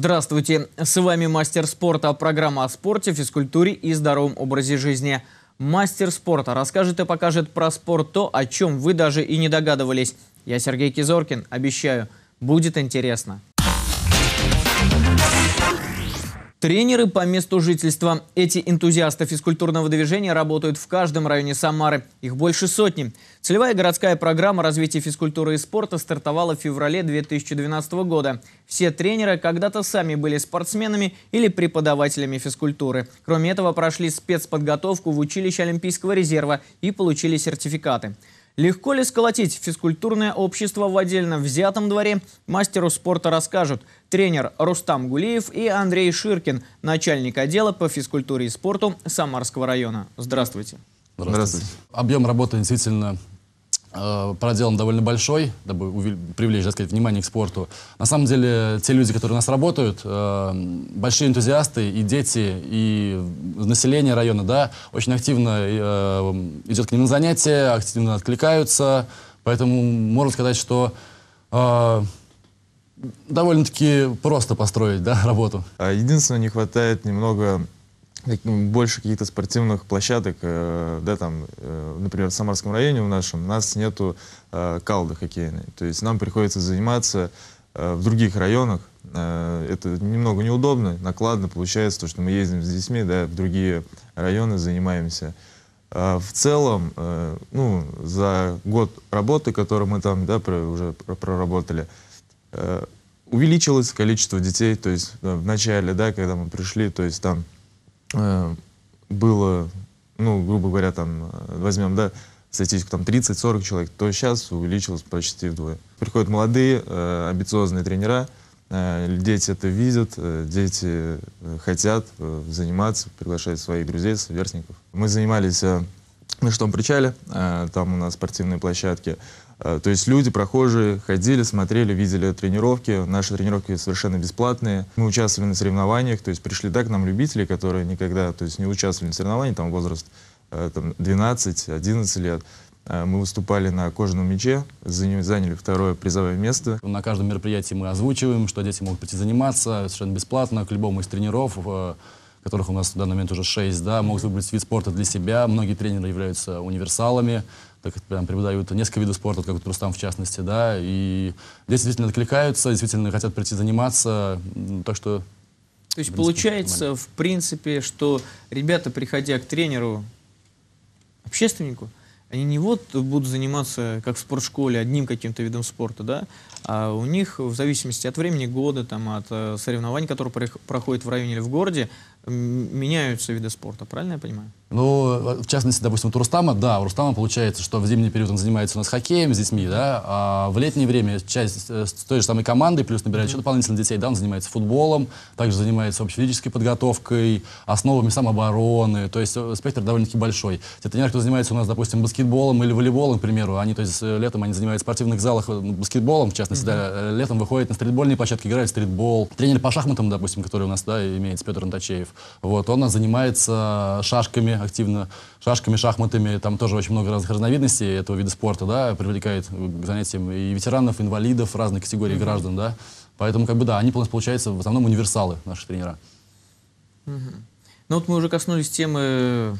Здравствуйте, с вами Мастер спорта, а программа о спорте, физкультуре и здоровом образе жизни. Мастер спорта расскажет и покажет про спорт то, о чем вы даже и не догадывались. Я Сергей Кизоркин, обещаю, будет интересно. Тренеры по месту жительства. Эти энтузиасты физкультурного движения работают в каждом районе Самары. Их больше сотни. Целевая городская программа развития физкультуры и спорта стартовала в феврале 2012 года. Все тренеры когда-то сами были спортсменами или преподавателями физкультуры. Кроме этого, прошли спецподготовку в училище Олимпийского резерва и получили сертификаты. Легко ли сколотить физкультурное общество в отдельно взятом дворе, мастеру спорта расскажут тренер Рустам Гулиев и Андрей Ширкин, начальник отдела по физкультуре и спорту Самарского района. Здравствуйте. Здравствуйте. Здравствуйте. Объем работы действительно Э, проделан довольно большой, дабы привлечь, так сказать, внимание к спорту. На самом деле, те люди, которые у нас работают, э, большие энтузиасты и дети, и население района, да, очень активно э, идет к ним на занятия, активно откликаются, поэтому можно сказать, что э, довольно-таки просто построить, да, работу. А единственное, не хватает немного больше каких-то спортивных площадок, э, да, там, э, например, в Самарском районе в нашем, у нас нету э, калды хоккейной, то есть нам приходится заниматься э, в других районах, это немного неудобно, накладно получается, то, что мы ездим с детьми, да, в другие районы занимаемся. А в целом, ну, за год работы, который мы там, да, уже проработали, увеличилось количество детей, то есть в начале, да, когда мы пришли, то есть там Э, было, ну, грубо говоря, там, э, возьмем, да, статистику, там 30-40 человек, то сейчас увеличилось почти вдвое. Приходят молодые, э, амбициозные тренера, э, дети это видят, дети хотят заниматься, приглашают своих друзей, сверстников. Мы занимались на мечтом причале, э, там у нас спортивные площадки. Э, то есть люди, прохожие, ходили, смотрели, видели тренировки. Наши тренировки совершенно бесплатные. Мы участвовали на соревнованиях, то есть пришли так да, нам любители, которые никогда то есть, не участвовали на соревнованиях, там возраст э, там, 12-11 лет. Мы выступали на кожаном мяче, заняли второе призовое место. На каждом мероприятии мы озвучиваем, что дети могут прийти заниматься совершенно бесплатно, к любому из тренеров которых у нас на данный момент уже 6, да, могут выбрать вид спорта для себя. Многие тренеры являются универсалами, так прям преподают несколько видов спорта, как Рустам в частности, да, и дети действительно откликаются, действительно хотят прийти заниматься, так что... То есть в принципе, получается, в принципе, что ребята, приходя к тренеру, общественнику, они не вот будут заниматься, как в спортшколе, одним каким-то видом спорта, да, а у них в зависимости от времени года, там, от э, соревнований, которые проходят в районе или в городе, меняются виды спорта, правильно я понимаю? Ну, э, в частности, допустим, у Рустама, да, у Рустама получается, что в зимний период он занимается у нас хоккеем с детьми, да, а в летнее время часть э, с той же самой команды, плюс набирает еще дополнительно детей, да, он занимается футболом, также занимается общефизической подготовкой, основами самообороны, то есть э, спектр довольно-таки большой. Те тренеры, кто занимается у нас, допустим, баскетболом или волейболом, к примеру, они, то есть летом они занимаются в спортивных залах ну, баскетболом, в частности, да, летом выходят на стритбольные площадки, играют в стритбол. Тренер по шахматам, допустим, который у нас, да, имеется, Петр Антачеев, вот, он занимается шашками активно, шашками, шахматами. Там тоже очень много разных разновидностей этого вида спорта, да, привлекает к занятиям и ветеранов, инвалидов, разных категорий mm-hmm. граждан, да. Поэтому, как бы, да, они, получается, в основном универсалы, наши тренера. Mm-hmm. Ну вот мы уже коснулись темы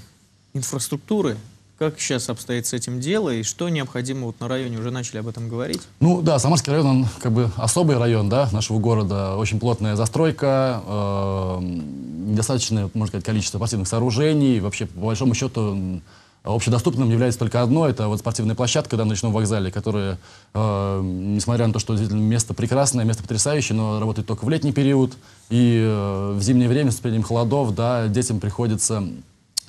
инфраструктуры как сейчас обстоит с этим дело и что необходимо вот на районе? Уже начали об этом говорить. Ну да, Самарский район, он как бы особый район да, нашего города. Очень плотная застройка, э, недостаточное, можно сказать, количество спортивных сооружений. Вообще, по большому счету, Общедоступным является только одно, это вот спортивная площадка да, на речном вокзале, которая, э, несмотря на то, что действительно место прекрасное, место потрясающее, но работает только в летний период, и э, в зимнее время с принятием холодов да, детям приходится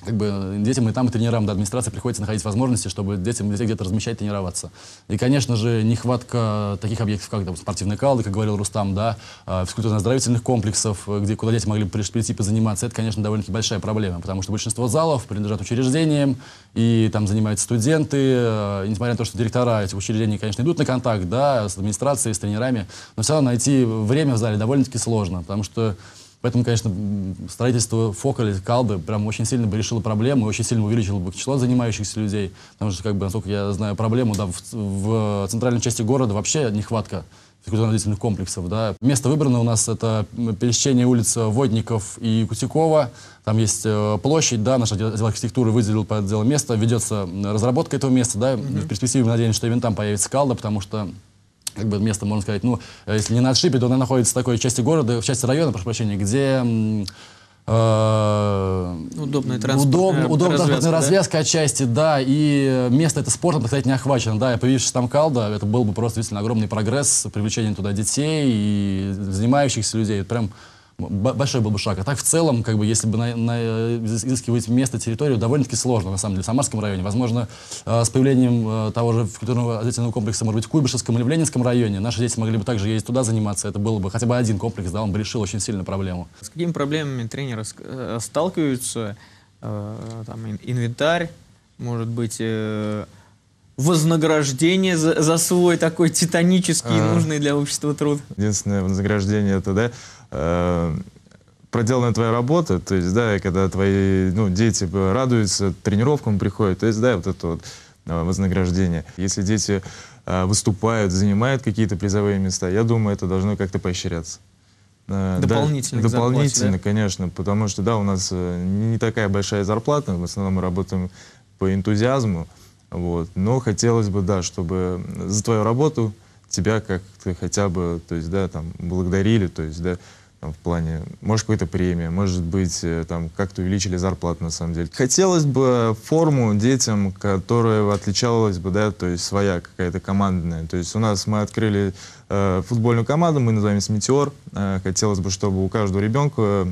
как бы детям и там, и тренерам до администрации приходится находить возможности, чтобы детям детей где-то размещать, тренироваться. И, конечно же, нехватка таких объектов, как там, спортивные калды, как говорил Рустам, да, а, физкультурно-оздоровительных комплексов, где, куда дети могли прийти заниматься. это, конечно, довольно-таки большая проблема, потому что большинство залов принадлежат учреждениям, и там занимаются студенты, а, и, несмотря на то, что директора этих учреждений, конечно, идут на контакт, да, с администрацией, с тренерами, но все равно найти время в зале довольно-таки сложно, потому что Поэтому, конечно, строительство ФОКа или Калбы прям очень сильно бы решило проблему, очень сильно увеличило бы число занимающихся людей, потому что, как бы, насколько я знаю проблему, да, в, в центральной части города вообще нехватка физкультурно-родительных комплексов. Да. Место выбрано у нас это пересечение улиц Водников и Кутякова. Там есть э, площадь, да, наш отдел архитектуры выделил под дело место, ведется разработка этого места, да, mm-hmm. в перспективе мы надеемся, что именно там появится Калда, потому что как бы место, можно сказать, ну, э, если не на отшибе, то она находится в такой части города, в части района, прошу прощения, где удобная транспортная, удоб, удобная развязка, да? развязка отчасти, да, и место это спортом, так сказать, не охвачено, да, и появившись там Калда, это был бы просто, действительно, огромный прогресс, привлечение туда детей и занимающихся людей, прям большой был бы шаг. А так в целом, как бы, если бы на, на, изыскивать место, территорию, довольно-таки сложно, на самом деле, в Самарском районе. Возможно, э, с появлением э, того же культурного ответственного комплекса, может быть, в Куйбышевском или в Ленинском районе, наши дети могли бы также ездить туда заниматься. Это было бы хотя бы один комплекс, да, он бы решил очень сильно проблему. С какими проблемами тренеры э, сталкиваются? Э, там, инвентарь, может быть... Э вознаграждение за, за свой такой титанический, а, нужный для общества труд. Единственное вознаграждение это, да, Э, проделанная твоя работа, то есть, да, и когда твои ну, дети радуются, тренировкам приходят, то есть, да, вот это вот э, вознаграждение. Если дети э, выступают, занимают какие-то призовые места, я думаю, это должно как-то поощряться. Дополнительно. Да, дополнительно, да? конечно, потому что, да, у нас не такая большая зарплата, в основном мы работаем по энтузиазму, вот, но хотелось бы, да, чтобы за твою работу тебя как-то хотя бы, то есть, да, там, благодарили, то есть, да, в плане, может, какой-то премия, может быть, э, там, как-то увеличили зарплату, на самом деле. Хотелось бы форму детям, которая отличалась бы, да, то есть своя какая-то командная. То есть у нас мы открыли э, футбольную команду, мы называемся «Метеор». Э, хотелось бы, чтобы у каждого ребенка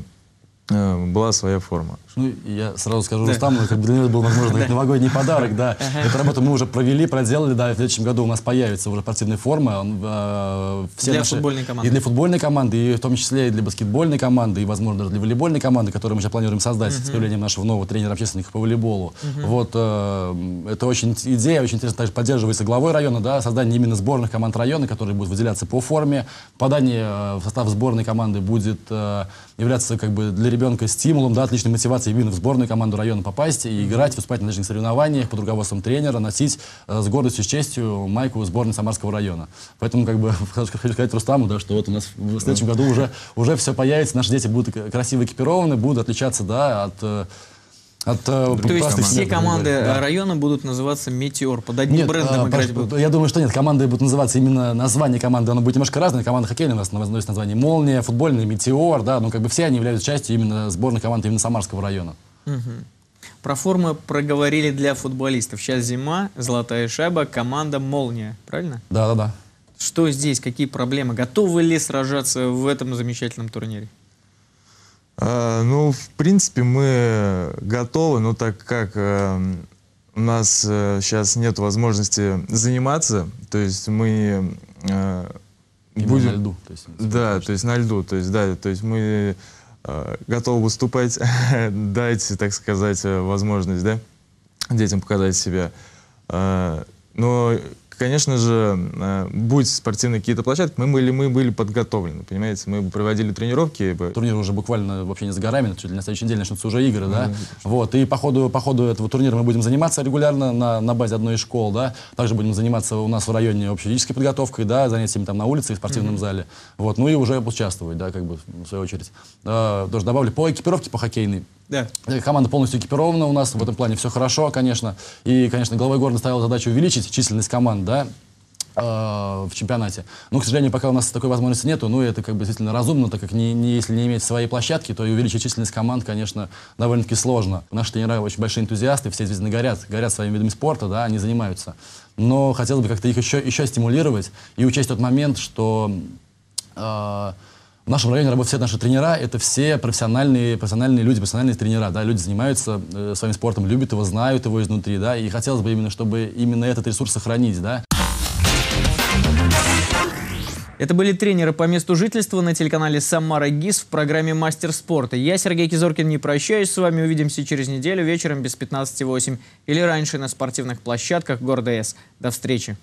Э, была своя форма. Ну, я сразу скажу да. Рустаму, это был, возможно, да. новогодний подарок, да. Ага. Эту работу мы уже провели, проделали, да, в следующем году у нас появится уже спортивная форма. Он, э, все для наши, футбольной команды. И для футбольной команды, и в том числе и для баскетбольной команды, и, возможно, даже для волейбольной команды, которую мы сейчас планируем создать uh с появлением нашего нового тренера общественных по волейболу. Uh Вот, э, это очень идея, очень интересно, также поддерживается главой района, да, создание именно сборных команд района, которые будут выделяться по форме. Подание э, в состав сборной команды будет э, являться, как бы, для ребят ребенка стимулом, да, отличной мотивацией именно в сборную команду района попасть и играть в воспитательно-лыжных соревнованиях под руководством тренера, носить э, с гордостью, с честью майку сборной Самарского района. Поэтому как бы хочу, хочу сказать Рустаму, да, что вот у нас в следующем году уже, уже все появится, наши дети будут красиво экипированы, будут отличаться да, от э, от, э, То есть все команды да. района будут называться «Метеор», под одним нет, брендом а, играть будут? Я думаю, что нет, команды будут называться именно название команды, оно будет немножко разное. Команда хоккейная у нас носит название «Молния», футбольная «Метеор», да, но ну, как бы все они являются частью именно сборной команды именно Самарского района. Угу. Про формы проговорили для футболистов. Сейчас зима, золотая шайба, команда «Молния», правильно? Да-да-да. Что здесь, какие проблемы? Готовы ли сражаться в этом замечательном турнире? А, ну, в принципе, мы готовы, но так как эм, у нас сейчас э, нет возможности заниматься, то есть мы э, Именно будем на льду, то есть, да, то есть на льду, то есть да, то есть мы э, готовы выступать, дать, так сказать, возможность, да, детям показать себя. А, но конечно же, э, будь спортивные какие-то площадки, мы были, мы были подготовлены, понимаете, мы проводили тренировки. Турнир уже буквально вообще не за горами, на следующей неделе начнутся уже игры, да? Вот, и по ходу, по ходу этого турнира мы будем заниматься регулярно на, на базе одной из школ, да? Также будем заниматься у нас в районе общефизической подготовкой, да, занятиями там на улице и в спортивном зале. Вот, ну и уже участвовать, да, как бы, в свою очередь. А, тоже добавлю, по экипировке, по хоккейной, да. Команда полностью экипирована у нас, в этом плане все хорошо, конечно. И, конечно, главой города ставил задачу увеличить численность команд, да, э, в чемпионате. Но, ну, к сожалению, пока у нас такой возможности нету, ну, это как бы действительно разумно, так как не, не, если не иметь своей площадки, то и увеличить численность команд, конечно, довольно-таки сложно. Наши тренера очень большие энтузиасты, все звезды горят, горят своими видами спорта, да, они занимаются. Но хотелось бы как-то их еще, еще стимулировать и учесть тот момент, что э, нашем районе работают все наши тренера, это все профессиональные, профессиональные люди, профессиональные тренера, да, люди занимаются э, своим спортом, любят его, знают его изнутри, да, и хотелось бы именно, чтобы именно этот ресурс сохранить, да. Это были тренеры по месту жительства на телеканале «Самара ГИС» в программе «Мастер спорта». Я, Сергей Кизоркин, не прощаюсь с вами. Увидимся через неделю вечером без 15.08 или раньше на спортивных площадках города С. До встречи!